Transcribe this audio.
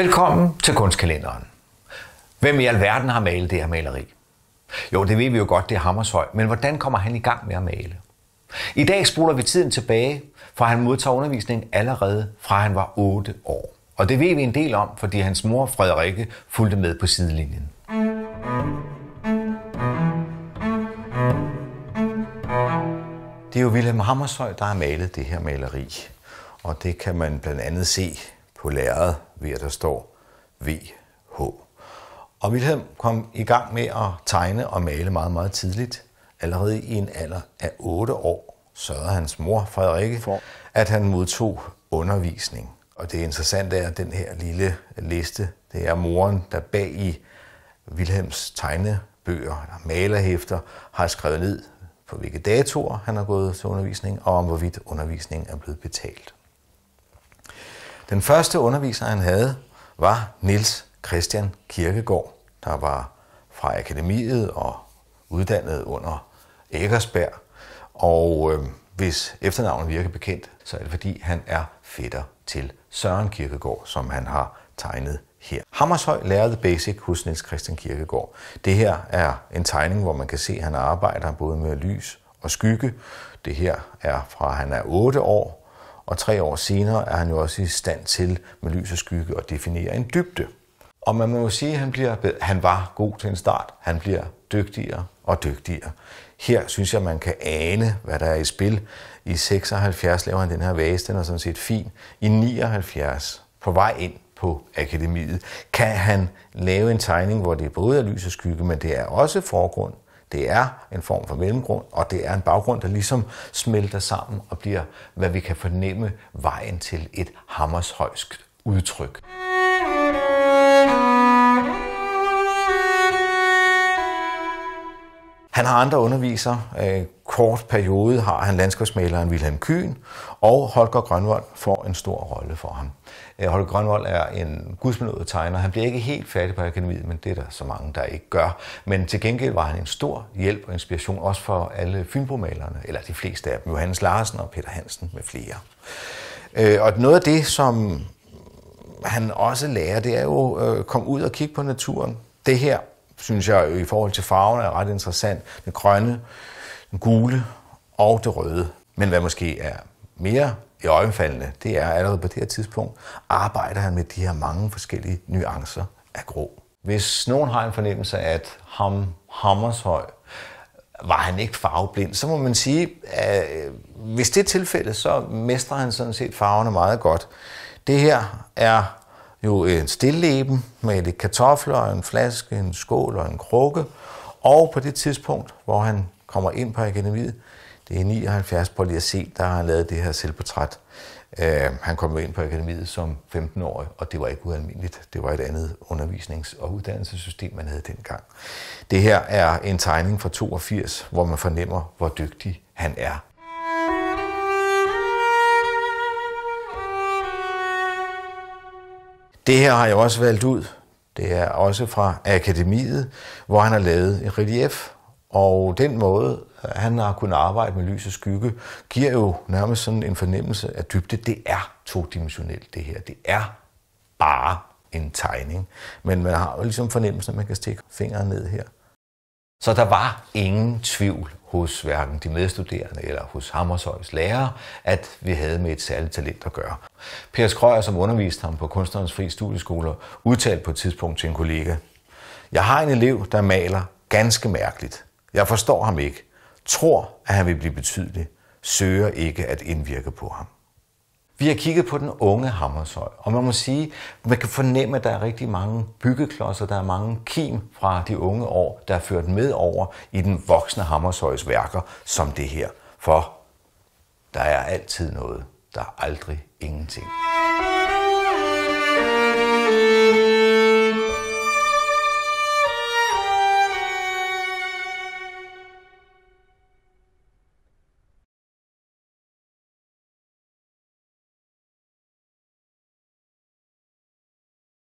Velkommen til kunstkalenderen. Hvem i alverden har malet det her maleri? Jo, det ved vi jo godt, det er Hammershøj, men hvordan kommer han i gang med at male? I dag spoler vi tiden tilbage, for han modtager undervisning allerede fra han var 8 år. Og det ved vi en del om, fordi hans mor Frederikke fulgte med på sidelinjen. Det er jo Wilhelm Hammershøj, der har malet det her maleri. Og det kan man blandt andet se på lærredet, ved at der står VH. Og Wilhelm kom i gang med at tegne og male meget, meget tidligt. Allerede i en alder af 8 år sørgede hans mor, Frederikke, for, at han modtog undervisning. Og det interessante er, at den her lille liste, det er moren, der bag i Wilhelms tegnebøger, eller malerhæfter, har skrevet ned, på hvilke datoer han har gået til undervisning, og om hvorvidt undervisningen er blevet betalt. Den første underviser, han havde, var Nils Christian Kirkegaard, der var fra akademiet og uddannet under Eggersberg. Og øh, hvis efternavnet virker bekendt, så er det fordi, han er fætter til Søren Kirkegaard, som han har tegnet her. Hammershøj lærte basic hos Niels Christian Kirkegaard. Det her er en tegning, hvor man kan se, at han arbejder både med lys og skygge. Det her er fra, at han er 8 år, og tre år senere er han jo også i stand til med lys og skygge at definere en dybde. Og man må jo sige, at han, bliver, han var god til en start. Han bliver dygtigere og dygtigere. Her synes jeg, man kan ane, hvad der er i spil. I 76 laver han den her vase, den er sådan set fin. I 79, på vej ind på akademiet, kan han lave en tegning, hvor det både er lys og skygge, men det er også forgrund, det er en form for mellemgrund, og det er en baggrund, der ligesom smelter sammen og bliver, hvad vi kan fornemme, vejen til et hammershøjsk udtryk. Han har andre undervisere, øh, kort periode har han landskabsmaleren Wilhelm Kyn, og Holger Grønvold får en stor rolle for ham. Øh, Holger Grønvold er en gudsbenået tegner. Han bliver ikke helt færdig på akademiet, men det er der så mange, der ikke gør. Men til gengæld var han en stor hjælp og inspiration, også for alle fynbomalerne, eller de fleste af dem, Johannes Larsen og Peter Hansen med flere. Øh, og noget af det, som han også lærer, det er jo at øh, komme ud og kigge på naturen. Det her, synes jeg, i forhold til farverne er ret interessant. Det grønne, den gule og det røde. Men hvad måske er mere i øjenfaldende, det er allerede på det her tidspunkt, arbejder han med de her mange forskellige nuancer af grå. Hvis nogen har en fornemmelse af, at ham, Hammershøj var han ikke farveblind, så må man sige, at øh, hvis det er tilfældet, så mestrer han sådan set farverne meget godt. Det her er jo en stilleben med lidt kartofler, en flaske, en skål og en krukke. Og på det tidspunkt, hvor han kommer ind på akademiet. Det er 79, på lige at se, der har lavet det her selvportræt. Øh, han kom jo ind på akademiet som 15-årig, og det var ikke ualmindeligt. Det var et andet undervisnings- og uddannelsessystem, man havde dengang. Det her er en tegning fra 82, hvor man fornemmer, hvor dygtig han er. Det her har jeg også valgt ud. Det er også fra akademiet, hvor han har lavet en relief, og den måde, han har kunnet arbejde med lys og skygge, giver jo nærmest sådan en fornemmelse af dybde. Det er todimensionelt, det her. Det er bare en tegning. Men man har jo ligesom fornemmelsen, at man kan stikke fingeren ned her. Så der var ingen tvivl hos hverken de medstuderende eller hos Hammershøjs lærere, at vi havde med et særligt talent at gøre. Per Skrøjer, som underviste ham på Kunstnerens Fri Studieskoler, udtalte på et tidspunkt til en kollega, Jeg har en elev, der maler ganske mærkeligt. Jeg forstår ham ikke, tror, at han vil blive betydelig, søger ikke at indvirke på ham. Vi har kigget på den unge Hammershøj, og man må sige, at man kan fornemme, at der er rigtig mange byggeklodser, der er mange kim fra de unge år, der er ført med over i den voksne Hammershøjs værker, som det her. For der er altid noget. Der er aldrig ingenting.